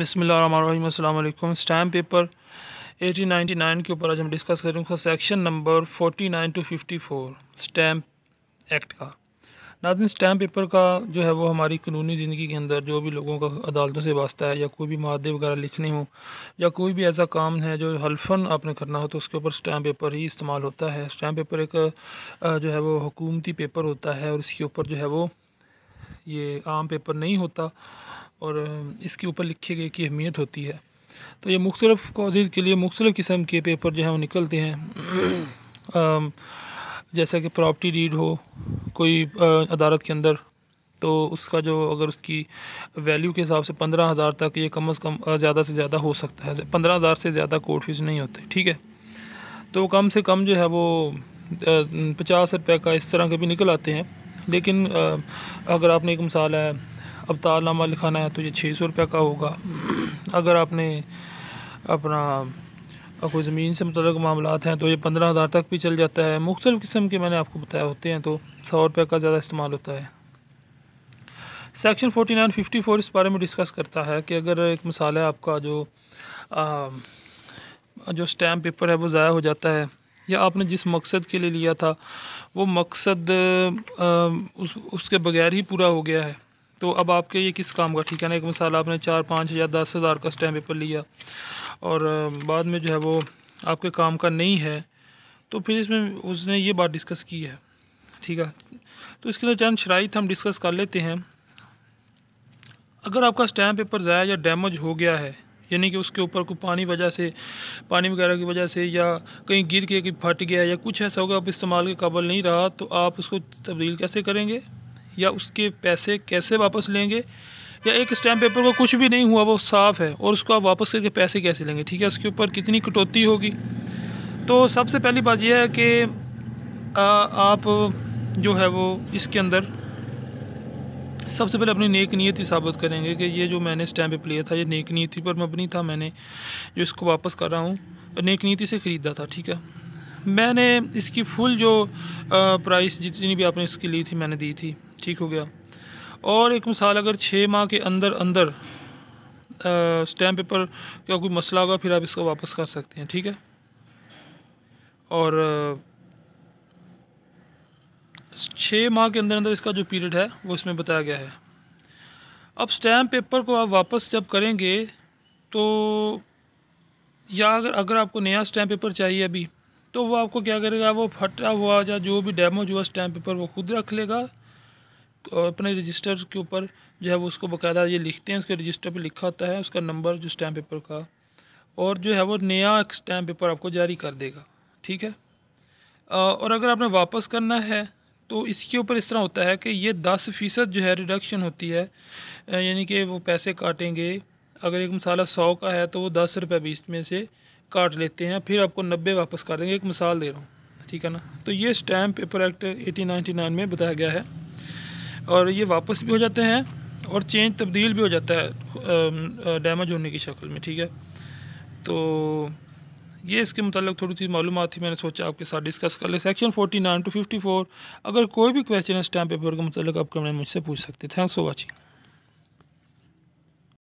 बसमिलकुम stamp paper 1899 के ऊपर आज हम डिस्कस करेंगे section number 49 to 54 stamp act का नाजिन स्टैम्प पेपर का जो है वो हमारी कानूनी ज़िंदगी के अंदर जो भी लोगों का अदालतों से वास्ता है या कोई भी मादे वगैरह लिखने हों या कोई भी ऐसा काम है जो हल्फन आपने करना हो तो उसके ऊपर स्टैम्प पेपर ही इस्तेमाल होता है स्टैम्प पेपर एक जो है वो हुकूमती पेपर होता है और इसके ऊपर जो है वो ये आम पेपर नहीं होता और इसके ऊपर लिखे गए की अहमियत होती है तो ये मुख्तलिफ़ कॉजेज़ के लिए मुख्तलिफ़ किस्म के पेपर जो है वो निकलते हैं जैसा कि प्रॉपर्टी डीड हो कोई अदालत के अंदर तो उसका जो अगर उसकी वैल्यू के हिसाब से पंद्रह हज़ार तक ये कम अज़ कम ज़्यादा से ज़्यादा हो सकता है पंद्रह हज़ार से ज़्यादा कोर्ट फीस नहीं होती ठीक है तो कम से कम जो है वो पचास रुपये का इस तरह के भी निकल आते हैं लेकिन अगर आपने एक मिसाल है अब ताला तो लिखाना है तो ये छः सौ रुपये का होगा अगर आपने अपना कोई ज़मीन से मतलब मामला हैं तो ये पंद्रह हज़ार तक भी चल जाता है मुख्तलिफ़ किस्म के मैंने आपको बताया होते हैं तो सौ रुपये का ज़्यादा इस्तेमाल होता है section forty nine fifty four इस बारे में डिस्कस करता है कि अगर एक मिसाल है आपका जो आ, जो स्टैम्प पेपर है वो ज़ाया हो जाता है या आपने जिस मकसद के लिए लिया था वो मकसद आ, उस उसके बगैर ही पूरा हो गया है तो अब आपके ये किस काम का ठीक है ना एक मिसाल आपने चार पाँच हज़ार दस हज़ार का स्टैम्प पेपर लिया और बाद में जो है वो आपके काम का नहीं है तो फिर इसमें उसने ये बात डिस्कस की है ठीक है तो इसके अंदर चंद शराइ हम डिस्कस कर लेते हैं अगर आपका स्टैम्प पेपर ज़ाया या डैमेज हो गया है यानी कि उसके ऊपर कोई पानी वजह से पानी वगैरह की वजह से या कहीं गिर के कहीं फट गया या कुछ ऐसा होगा अब इस्तेमाल के काबल नहीं रहा तो आप उसको तब्दील कैसे करेंगे या उसके पैसे कैसे वापस लेंगे या एक स्टैम्प पेपर को कुछ भी नहीं हुआ वो साफ़ है और उसको आप वापस करके पैसे कैसे लेंगे ठीक है उसके ऊपर कितनी कटौती होगी तो सबसे पहली बात यह है कि आप जो है वो इसके अंदर सबसे पहले अपनी नेक नीयत ही साबित करेंगे कि ये जो मैंने स्टैम्प पेपर लिया था ये नेक नीति पर मबनी था मैंने जो इसको वापस कर रहा हूँ नेक नीति से ख़रीदा था ठीक है मैंने इसकी फुल जो प्राइस जितनी भी आपने इसकी ली थी मैंने दी थी ठीक हो गया और एक मिसाल अगर छः माह के अंदर अंदर स्टैम्प पेपर का कोई मसला होगा फिर आप इसको वापस कर सकते हैं ठीक है और छः माह के अंदर अंदर इसका जो पीरियड है वो इसमें बताया गया है अब स्टैम्प पेपर को आप वापस जब करेंगे तो या अगर अगर आपको नया स्टैम्प पेपर चाहिए अभी तो वो आपको क्या करेगा वो फटा हुआ या जो भी डैमेज हुआ स्टैम्प पेपर वो खुद रख लेगा अपने रजिस्टर के ऊपर जो है वो उसको बाकायदा ये लिखते हैं उसके रजिस्टर पे लिखा होता है उसका नंबर जो स्टैम्प पेपर का और जो है वो नया स्टैम्प पेपर आपको जारी कर देगा ठीक है और अगर आपने वापस करना है तो इसके ऊपर इस तरह होता है कि ये दस फ़ीसद जो है रिडक्शन होती है यानी कि वो पैसे काटेंगे अगर एक मसाला सौ का है तो वो दस रुपये बीस में से काट लेते हैं फिर आपको नब्बे वापस कर देंगे एक मिसाल दे रहा हूँ ठीक है ना तो ये stamp paper act eighteen ninety nine में बताया गया है और ये वापस भी हो जाते हैं और चेंज तब्दील भी हो जाता है डैमेज होने की शक्ल में ठीक है तो ये इसके मतलब थोड़ी सी मालूम थी मैंने सोचा आपके साथ डिस्कस कर ले section forty nine to fifty four अगर कोई भी क्वेश्चन है स्टैम्प पेपर के मतलब आप कमेंट मुझसे पूछ सकते थैंक्स फॉर वॉचिंग